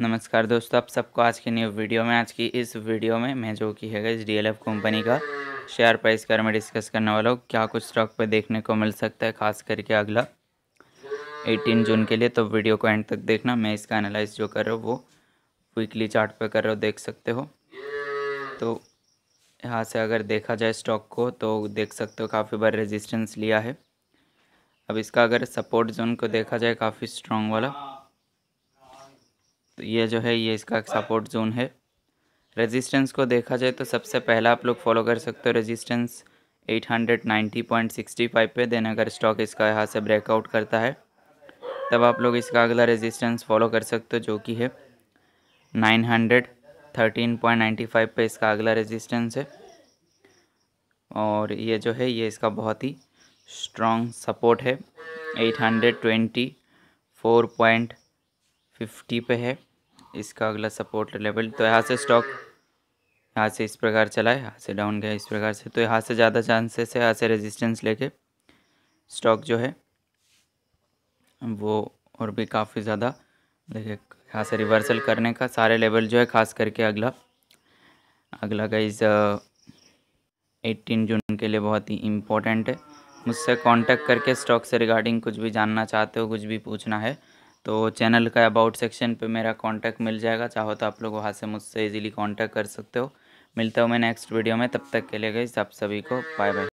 नमस्कार दोस्तों आप सबको आज की न्यू वीडियो में आज की इस वीडियो में मैं जो कि है इस डी कंपनी का शेयर प्राइस के बारे में डिस्कस करने वाला हूँ क्या कुछ स्टॉक पर देखने को मिल सकता है खास करके अगला 18 जून के लिए तो वीडियो को एंड तक देखना मैं इसका एनालाइज जो कर रहा हूँ वो वीकली चार्ट पर कर रहा हूँ देख सकते हो तो यहाँ से अगर देखा जाए स्टॉक को तो देख सकते हो काफ़ी बार रेजिस्टेंस लिया है अब इसका अगर सपोर्ट जोन को देखा जाए काफ़ी स्ट्रॉन्ग वाला ये जो है ये इसका सपोर्ट जोन है रेजिस्टेंस को देखा जाए तो सबसे पहला आप लोग फॉलो कर सकते हो रेजिस्टेंस 890.65 पे देन अगर स्टॉक इसका यहाँ से ब्रेकआउट करता है तब आप लोग इसका अगला रेजिस्टेंस फॉलो कर सकते हो जो कि है 913.95 पे इसका अगला रेजिस्टेंस है और ये जो है ये इसका बहुत ही स्ट्रॉन्ग सपोर्ट है 824.50 पे है इसका अगला सपोर्ट लेवल तो यहाँ से स्टॉक यहाँ से इस प्रकार चला है यहाँ से डाउन गया इस प्रकार से तो यहाँ से ज़्यादा चांसेस है यहाँ से रेजिस्टेंस लेके स्टॉक जो है वो और भी काफ़ी ज़्यादा देखिए यहाँ से रिवर्सल करने का सारे लेवल जो है खास करके अगला अगला का इस एट्टीन जून के लिए बहुत ही इम्पोर्टेंट है मुझसे कांटेक्ट करके स्टॉक से रिगार्डिंग कुछ भी जानना चाहते हो कुछ भी पूछना है तो चैनल का अबाउट सेक्शन पे मेरा कांटेक्ट मिल जाएगा चाहो तो आप लोग वहाँ से मुझसे इजीली कांटेक्ट कर सकते हो मिलता हूँ मैं नेक्स्ट वीडियो में तब तक के लिए गई आप सभी को बाय बाय